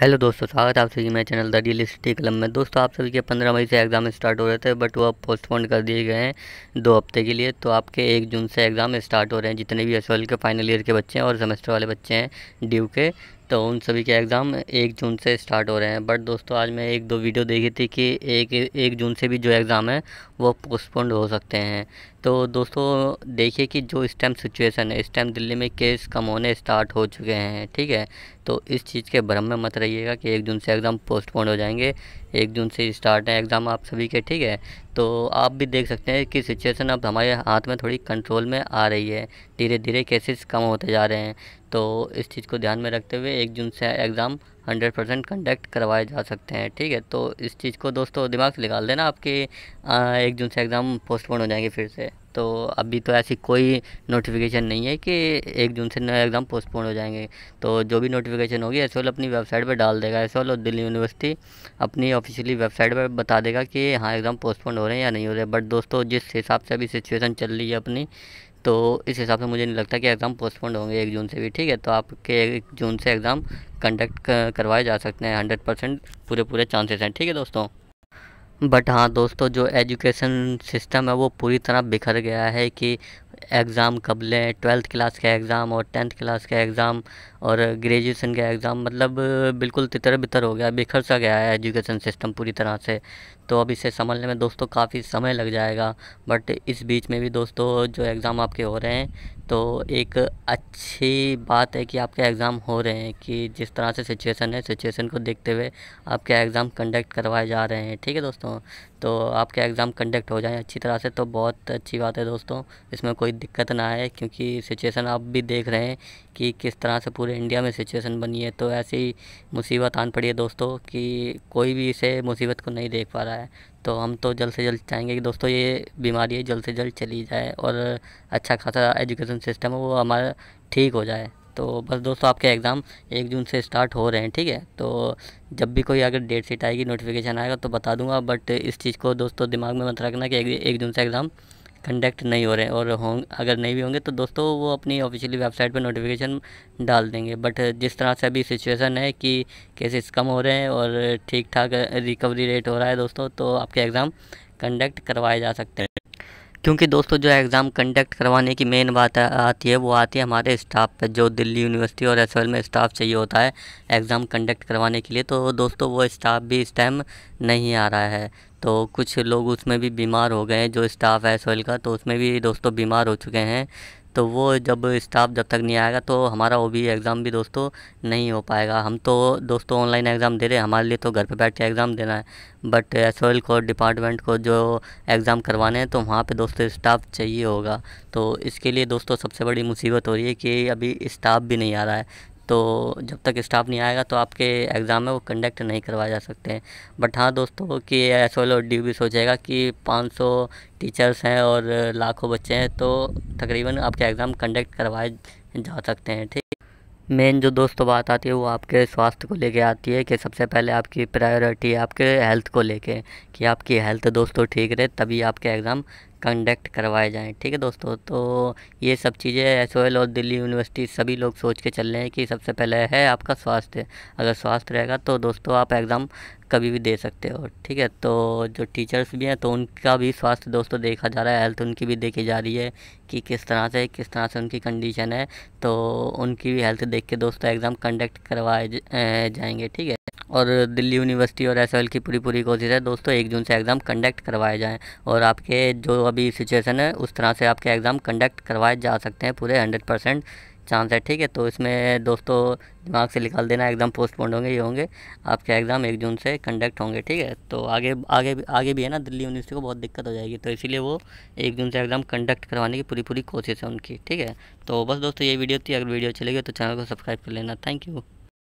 hello दोस्तों स्वागत है आप सभी मेरे चैनल द रियलिस्टी क्लब में दोस्तों आप सभी के पंद्रह मई से एग्ज़ाम स्टार्ट हो रहे थे बट वो अब पोस्टपोन कर दिए गए हैं दो हफ्ते के लिए तो आपके एक जून से एग्ज़ाम स्टार्ट हो रहे हैं जितने भी एस के फाइनल ईयर के बच्चे हैं और सेमेस्टर वाले बच्चे हैं ड्यू के तो उन सभी के एग्ज़ाम एक जून से स्टार्ट हो रहे हैं बट दोस्तों आज मैं एक दो वीडियो देखी थी कि एक एक जून से भी जो एग्ज़ाम है वो पोस्टपोन्ड हो सकते हैं तो दोस्तों देखिए कि जो इस टाइम सिचुएसन है इस टाइम दिल्ली में केस कम होने स्टार्ट हो चुके हैं ठीक है तो इस चीज़ के भ्रम में मत रहिएगा कि एक जून से एग्ज़ाम पोस्टपोन हो जाएंगे एक जून से स्टार्ट है एग्ज़ाम आप सभी के ठीक है तो आप भी देख सकते हैं कि सिचुएशन अब हमारे हाथ में थोड़ी कंट्रोल में आ रही है धीरे धीरे केसेस कम होते जा रहे हैं तो इस चीज़ को ध्यान में रखते हुए एक जून से एग्ज़ाम हंड्रेड परसेंट कंडक्ट करवाए जा सकते हैं ठीक है तो इस चीज़ को दोस्तों दिमाग से निकाल देना आपके एक जून से एग्ज़ाम पोस्टपोन हो जाएंगे फिर से तो अभी तो ऐसी कोई नोटिफिकेशन नहीं है कि एक जून से नए एग्ज़ाम पोस्टपोन हो जाएंगे तो जो भी नोटिफिकेशन होगी एस अपनी वेबसाइट पर डाल देगा एस और दिल्ली यूनिवर्सिटी अपनी ऑफिशियली वेबसाइट पर बता देगा कि हाँ एग्ज़ाम पोस्टपोन हो रहे हैं या नहीं हो रहे बट दोस्तों जिस हिसाब से अभी सिचुएसन चल रही है अपनी तो इस हिसाब से मुझे नहीं लगता कि एग्ज़ाम पोस्टपोन होंगे एक जून से भी ठीक है तो आपके एक जून से एग्ज़ाम कंडक्ट करवाए जा सकते हैं हंड्रेड परसेंट पूरे पूरे चांसेस हैं ठीक है दोस्तों बट हाँ दोस्तों जो एजुकेशन सिस्टम है वो पूरी तरह बिखर गया है कि एग्ज़ाम कब लें ट्वेल्थ क्लास का एग्ज़ाम और टेंथ क्लास का एग्ज़ाम और ग्रेजुएशन का एग्ज़ाम मतलब बिल्कुल तितर बितर हो गया बिखर सा गया है एजुकेशन सिस्टम पूरी तरह से तो अब इसे समझने में दोस्तों काफ़ी समय लग जाएगा बट इस बीच में भी दोस्तों जो एग्ज़ाम आपके हो रहे हैं तो एक अच्छी बात है कि आपके एग्ज़ाम हो रहे हैं कि जिस तरह से सिचुएशन है सिचुएशन को देखते हुए आपके एग्ज़ाम कंडक्ट करवाए जा रहे हैं ठीक है दोस्तों तो आपके एग्ज़ाम कंडक्ट हो जाएँ अच्छी तरह से तो बहुत अच्छी बात है दोस्तों इसमें कोई दिक्कत ना आए क्योंकि सिचुएशन आप भी देख रहे हैं कि किस तरह से पूरे इंडिया में सिचुएशन बनी है तो ऐसी मुसीबत आन पड़ी है दोस्तों कि कोई भी इसे मुसीबत को नहीं देख पा रहा है तो हम तो जल्द से जल्द चाहेंगे कि दोस्तों ये बीमारी है जल्द से जल्द चली जाए और अच्छा खासा एजुकेशन सिस्टम है वो हमारा ठीक हो जाए तो बस दोस्तों आपके एग्ज़ाम एक जून से स्टार्ट हो रहे हैं ठीक है तो जब भी कोई अगर डेट शीट आएगी नोटिफिकेशन आएगा तो बता दूंगा बट इस चीज़ को दोस्तों दिमाग में मत रखना कि एक, एक जून से एग्ज़ाम कंडक्ट नहीं हो रहे हैं और हों अगर नहीं भी होंगे तो दोस्तों वो अपनी ऑफिशियली वेबसाइट पर नोटिफिकेशन डाल देंगे बट जिस तरह से अभी सिचुएशन है कि केसेस कम हो रहे हैं और ठीक ठाक रिकवरी रेट हो रहा है दोस्तों तो आपके एग्ज़ाम कंडक्ट करवाए जा सकते हैं क्योंकि दोस्तों जो एग्ज़ाम कंडक्ट करवाने की मेन बात आती है वो आती है हमारे स्टाफ पे जो दिल्ली यूनिवर्सिटी और एस में स्टाफ चाहिए होता है एग्ज़ाम कंडक्ट करवाने के लिए तो दोस्तों वो स्टाफ भी इस टाइम नहीं आ रहा है तो कुछ लोग उसमें भी बीमार हो गए हैं जो स्टाफ है सोयल का तो उसमें भी दोस्तों बीमार हो चुके हैं तो वो जब स्टाफ जब तक नहीं आएगा तो हमारा वो भी एग्ज़ाम भी दोस्तों नहीं हो पाएगा हम तो दोस्तों ऑनलाइन एग्ज़ाम दे रहे हैं हमारे लिए तो घर पे बैठ के एग्ज़ाम देना है बट एस को डिपार्टमेंट को जो एग्ज़ाम करवाने हैं तो वहाँ पे दोस्तों स्टाफ चाहिए होगा तो इसके लिए दोस्तों सबसे बड़ी मुसीबत हो रही है कि अभी स्टाफ भी नहीं आ रहा है तो जब तक स्टाफ नहीं आएगा तो आपके एग्ज़ाम है वो कंडक्ट नहीं करवाए जा सकते हैं बट हाँ दोस्तों कि एस ओ डी भी सोचेगा कि 500 टीचर्स हैं और लाखों बच्चे हैं तो तकरीबन आपके एग्ज़ाम कंडक्ट करवाए जा सकते हैं ठीक मेन जो दोस्तों बात आती है वो आपके स्वास्थ्य को लेके आती है कि सबसे पहले आपकी प्रायोरिटी है आपके हेल्थ को लेके कि आपकी हेल्थ दोस्तों तो ठीक रहे तभी आपके एग्ज़ाम कंडक्ट करवाए जाएँ ठीक है दोस्तों तो ये सब चीज़ें एस और दिल्ली यूनिवर्सिटी सभी लोग सोच के चल रहे हैं कि सबसे पहले है आपका स्वास्थ्य अगर स्वास्थ्य रहेगा तो दोस्तों आप एग्ज़ाम कभी भी दे सकते हो ठीक है तो जो टीचर्स भी हैं तो उनका भी स्वास्थ्य दोस्तों देखा जा रहा है हेल्थ उनकी भी देखी जा रही है कि किस तरह से किस तरह से उनकी कंडीशन है तो उनकी भी हेल्थ देख के दोस्तों एग्ज़ाम कंडक्ट करवाए जाएंगे ठीक है और दिल्ली यूनिवर्सिटी और एस की पूरी पूरी कोशिश है दोस्तों एक जून से एग्ज़ाम कंडक्ट करवाए जाएँ और आपके जो अभी सिचुएसन है उस तरह से आपके एग्ज़ाम कंडक्ट करवाए जा सकते हैं पूरे हंड्रेड परसेंट चांस है ठीक है तो इसमें दोस्तों दिमाग से निकाल देना एग्ज़ाम पोस्टपोन होंगे ये होंगे आपके एग्ज़ाम एक जून से कंडक्ट होंगे ठीक है तो आगे आगे आगे भी है ना दिल्ली यूनिवर्सिटी को बहुत दिक्कत हो जाएगी तो इसीलिए वो एक जून से एग्ज़ाम कंडक्ट करवाने की पूरी पूरी कोशिश है उनकी ठीक है तो बस दोस्तों ये वीडियो थी अगर वीडियो अच्छी लगी तो चैनल को सब्सक्राइब कर लेना थैंक यू